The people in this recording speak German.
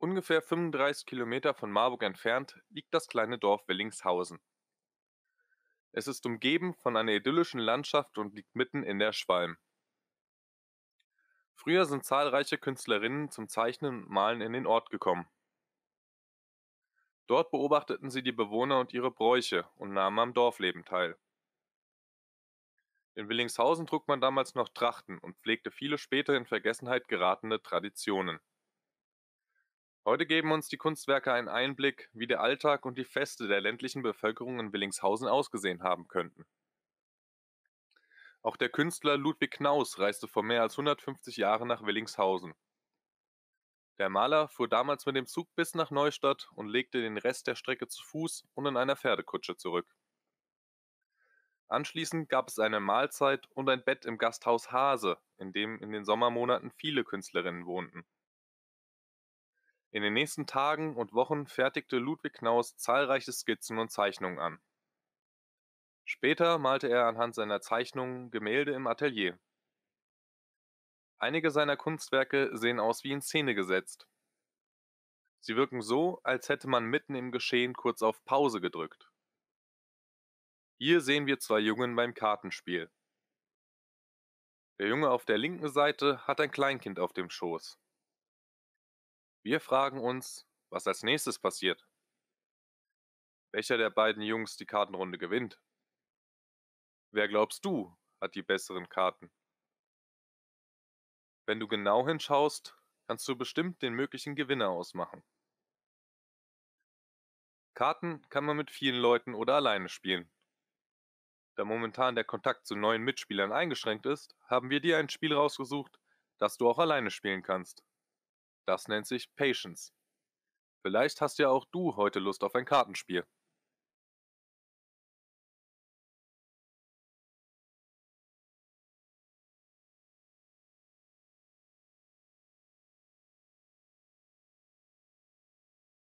Ungefähr 35 Kilometer von Marburg entfernt liegt das kleine Dorf Willingshausen. Es ist umgeben von einer idyllischen Landschaft und liegt mitten in der Schwalm. Früher sind zahlreiche Künstlerinnen zum Zeichnen und Malen in den Ort gekommen. Dort beobachteten sie die Bewohner und ihre Bräuche und nahmen am Dorfleben teil. In Willingshausen trug man damals noch Trachten und pflegte viele später in Vergessenheit geratene Traditionen. Heute geben uns die Kunstwerke einen Einblick, wie der Alltag und die Feste der ländlichen Bevölkerung in Willingshausen ausgesehen haben könnten. Auch der Künstler Ludwig Knaus reiste vor mehr als 150 Jahren nach Willingshausen. Der Maler fuhr damals mit dem Zug bis nach Neustadt und legte den Rest der Strecke zu Fuß und in einer Pferdekutsche zurück. Anschließend gab es eine Mahlzeit und ein Bett im Gasthaus Hase, in dem in den Sommermonaten viele Künstlerinnen wohnten. In den nächsten Tagen und Wochen fertigte Ludwig Knaus zahlreiche Skizzen und Zeichnungen an. Später malte er anhand seiner Zeichnungen Gemälde im Atelier. Einige seiner Kunstwerke sehen aus wie in Szene gesetzt. Sie wirken so, als hätte man mitten im Geschehen kurz auf Pause gedrückt. Hier sehen wir zwei Jungen beim Kartenspiel. Der Junge auf der linken Seite hat ein Kleinkind auf dem Schoß. Wir fragen uns, was als nächstes passiert. Welcher der beiden Jungs die Kartenrunde gewinnt? Wer glaubst du, hat die besseren Karten? Wenn du genau hinschaust, kannst du bestimmt den möglichen Gewinner ausmachen. Karten kann man mit vielen Leuten oder alleine spielen. Da momentan der Kontakt zu neuen Mitspielern eingeschränkt ist, haben wir dir ein Spiel rausgesucht, das du auch alleine spielen kannst. Das nennt sich Patience. Vielleicht hast ja auch du heute Lust auf ein Kartenspiel.